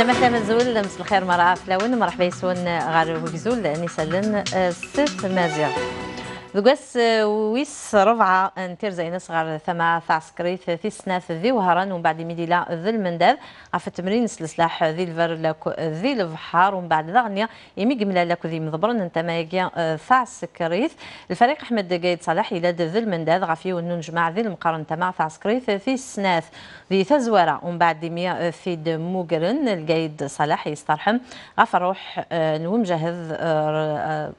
عندما مثلا مزول مس الخير مرعى فلاون مرحبا يسون غارو بزول نسالن ست مازيغ دقاس ويس ربعة نتيرزا نصغر ثما ثعسكريت في سناف ذي وهران ومن بعد ميديلا ذي المنداب عف تمرين سلسلاح ذي الفر لك ذي البحار ومن بعد ذغنيا يمي قملا لك ذي مضبرن انت ما ثعسكريت الفريق أحمد قايد صلاح يلاد ذي المنداد غافي ونون جماع ذي المقارن تما ثعسكريت في سناف ذي تزوارة ومن بعد ميا في دموقرن القايد صلاح يسترحم فروح روح آه، نومجهز آه،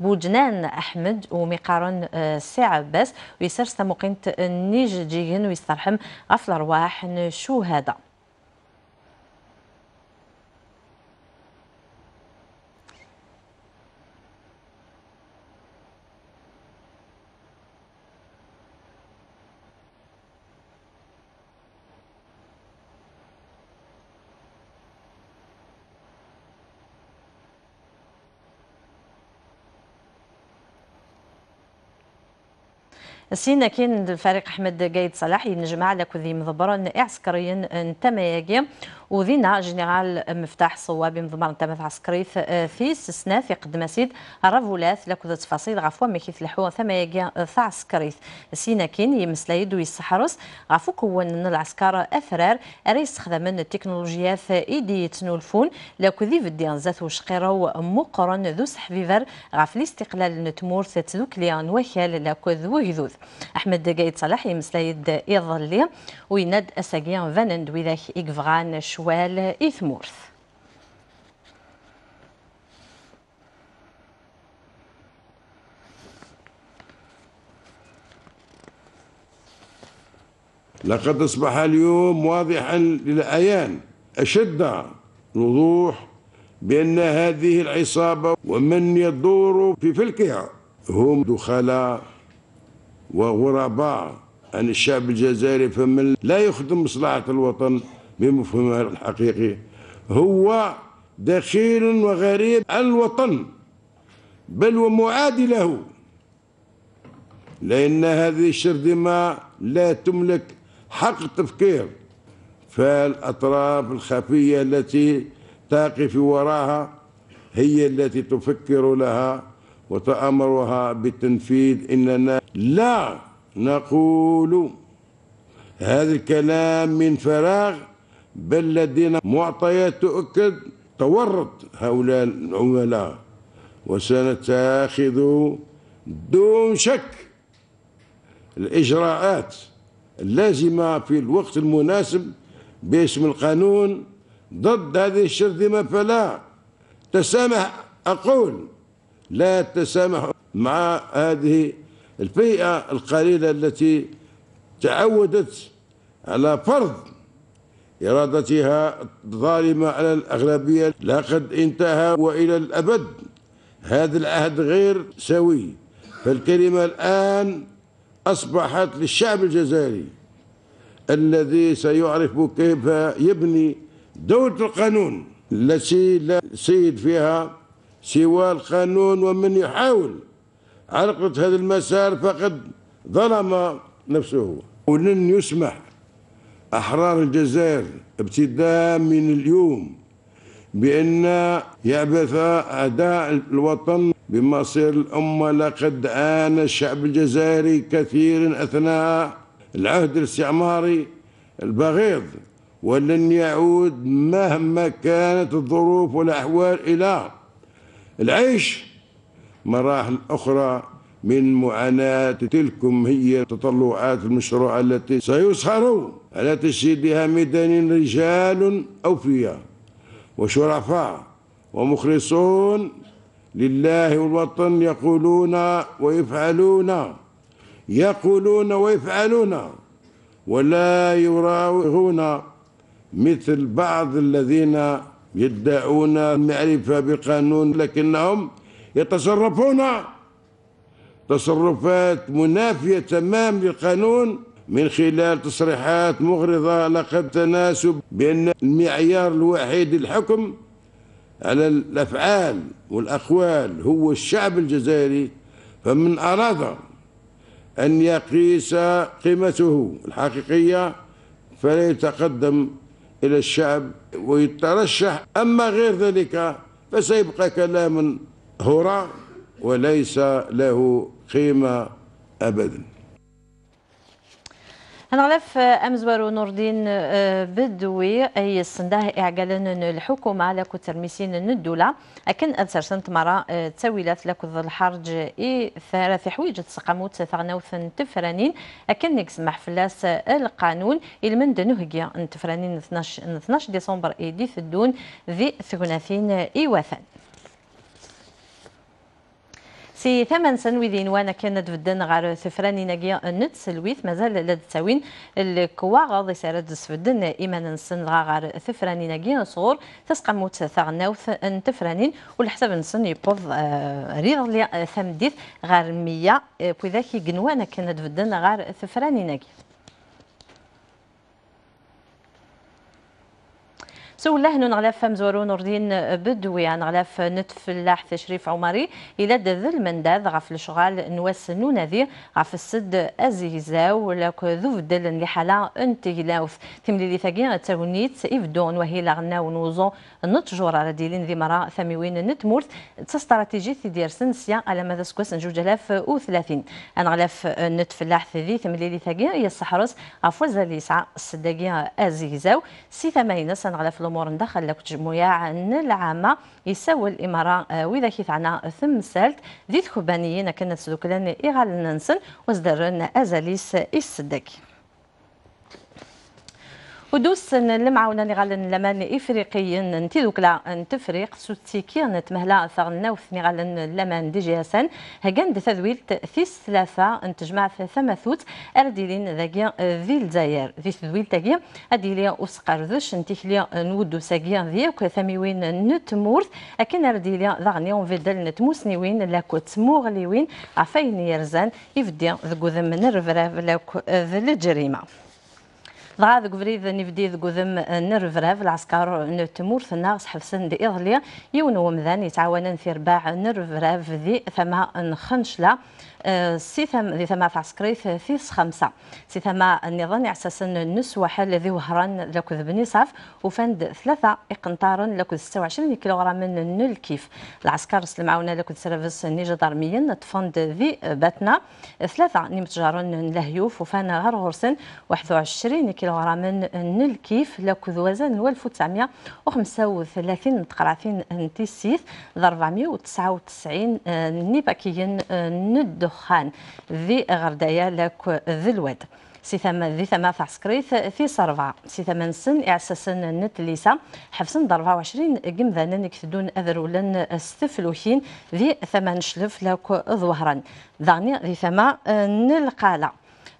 بوجنان أحمد وميقارون آه، سي عباس ويسر مقيمة نيج جيهن ويسترحم غفل ارواح شو هذا سينا كان فريق احمد قايد صلاح ينجم على كذي مضبرا عسكريا انتمياقي وذينا جنرال مفتاح صوابي مضمر انتمث آه، عسكري في سسنا في قدمسيد رافولاث لكذا تفاصيل غفوا مكيف الحوان ثماياقي ثا عسكري سينا كان يمسلايد ويسحرس غفو كون العسكر افرار اري التكنولوجيا التكنولوجيات ايدي تنولفون لكذي فدي انزاث وشقيرو مقرن ذو سحفيفر غف الاستقلال نتمور تتذوك ليان وكال لكذ وجذوذ احمد قايد صلاح يمسلايد يظلي ويناد اساقيا فانند ويذاك اكفغان شوال إثمورث لقد أصبح اليوم واضحا للأيان أشد وضوح بأن هذه العصابة ومن يدور في فلكها هم دخلاء وغرباء عن يعني الشعب الجزائري فمن لا يخدم مصلحة الوطن بمفهومه الحقيقي هو دخيل وغريب الوطن بل ومعادي له لأن هذه الشرذمة لا تملك حق التفكير فالأطراف الخفية التي تقف وراها هي التي تفكر لها وتأمرها بالتنفيذ إننا لا نقول هذا الكلام من فراغ بل لدينا معطيات تؤكد تورط هؤلاء العملاء وسنتخذ دون شك الإجراءات اللازمة في الوقت المناسب باسم القانون ضد هذه الشرذمة فلا تسامح أقول لا تسامح مع هذه البيئة القليلة التي تعودت على فرض إرادتها الظالمة على الأغلبية لقد انتهى وإلى الأبد هذا العهد غير سوي فالكلمة الآن أصبحت للشعب الجزائري الذي سيعرف كيف يبني دولة القانون التي لا سيد فيها سوى القانون ومن يحاول عرقت هذا المسار فقد ظلم نفسه ولن يسمح أحرار الجزائر ابتداء من اليوم بأن يعبث أداء الوطن بمصير الأمة لقد آن الشعب الجزائري كثير أثناء العهد الاستعماري البغيض ولن يعود مهما كانت الظروف والأحوال إلى العيش مراحل أخرى من معاناة تلكم هي تطلعات المشروعة التي سيسخرون على تشييدها ميدان رجال أوفياء وشرفاء ومخلصون لله والوطن يقولون ويفعلون يقولون ويفعلون ولا يراوغون مثل بعض الذين يدعون المعرفة بقانون لكنهم يتصرفون تصرفات منافية تمام للقانون من خلال تصريحات مغرضة لقد تناسب بأن المعيار الوحيد للحكم على الأفعال والأقوال هو الشعب الجزائري فمن أراد أن يقيس قيمته الحقيقية فليتقدم إلى الشعب ويترشح أما غير ذلك فسيبقى كلام هراء وليس له قيمة أبدا هنغلف أمزور نور الدين آه، بدوي أي الصنداه إعجالا الحكومة لكو ترميسين الدولة أكن سنت مرة آه، تاويلات لكو ذو الحرج إي ثلاث حويجة سقموت ثغنوث تفرانين أكن نكس محفلاس القانون المند نهجيا تفرانين 12 ديسمبر إي دي ثدون ذي ثغناثين إي وثان سي ثمان سنوذين وانا كانت بدن غار سفراني ناقيا نت سلويث مازال تاوين تساوين غاضي سارد سفدن ايمان نسن غار سفراني ناقيا صغور تسقى موت ثغناوث تفرانين والحساب نسن يبوض آه، ريض لي ثمديث غار مية آه، بوذاكي جنوانا كانت بدن غار سفراني ناقيا سول لهن غلاف فم زورو نور بدوي عن غلاف نتف اللاحث شريف عمري إلى دذل من داد غف الشغال نواس نوناذي غف السد أزيزا ولك ذوف بدل لحالة انتي تم تمليلي ثقيا تاونيت إفدون وهي لغنا ونوزو نتجور على ديلين ذي مرا ثميوين نتمورث تستراتيجي في ديرسن سيا على ماذا سكوس جوج الاف وثلاثين انا غلاف نتف اللاحث ذي لي ثقيا يا الصحرس غفوزا اللي يسعى ازيزا سي ثمانينس انا غلاف الامور ندخل لك عن العامه يسول الاماره آه، واذا كيف عنا ثم سالت ديت خبانيين كنا سلوك لان ايغال ننسن وزدرن ازاليس السدك ودوس لمعاونا اللي غالن لمان افريقيين انت دوكلا نتفريق سوتيكي نتمهلا ثغ نوث مي غالن لمان دي جي اسن هكان تذويل ثيس ثلاثه نتجمع في ثماثوت ارديلين ذاكيا ذي الجزائر ذي تذويل تاكيا اديليا وسقردش نتيكليا نودو ساكيا ذي وكثاميوين نتمورث اكن ارديليا ضغنيون فيدل وين لاكوت مغلي وين عفاين يرزان يفدي ذكو ذمن الرفراف لاك ذي الجريمه دغا ذوك بريد نبدي ذوك نرفراف العسكر نتمورث ناغس حفسن دي إغليا يونو ومذان يتعاونن في رباع نرفراف ذي ثما نخنشلا سي ثم ذي ثما فعسكري في خمسة سي ثما النظام اساسا نس وحال ذي وهران لكذ بنصف وفند ثلاثة إقنطار ستة 26 كيلوغرام من النول كيف العسكر سلمعونا لكذ سيرفيس نيجا دارميا تفند ذي باتنا ثلاثة نيمت لهيوف وفان غار غرسن 21 كيلوغرام من النول كيف لكذ وزن 1935 تقراثين نتيسيث 499 نباكيين ندخ دخان ذي غردايا لك ذي الود سي ثم ذي ثما فعسكريث في صرفا سي ثمن سن إعساسا نت ليسا حفصن ضربا وعشرين جمذانا اذر ولن استفلوحين ذي ثمن نشلف لك ظهرا ذاني ذي ثما آه، نلقالا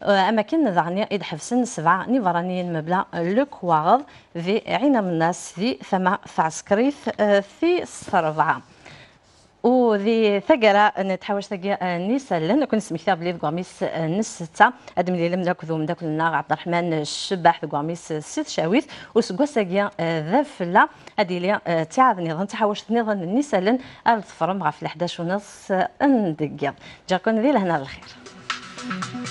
آه، اما كن ذعني اذ حفصن سبعه نيفرانيين مبلا لوك واغض ذي عين من الناس ذي ثما ثعسكريث في آه، صرفا وذي ثقرة نتحوش ثقيا آه، نيسا لن كنت سمي كتاب لي قوميس آه، نس ستة أدم لي لم ذاك من داكل النار عبد الرحمن الشباح قواميس ست شاويث وسقوا ثقيا آه، ذا فلا أدي لي تعاذ نظن تحوش نظن نيسا لن ألف فرم غفل في 11 ونص أندقيا جاكم ذي لهنا الخير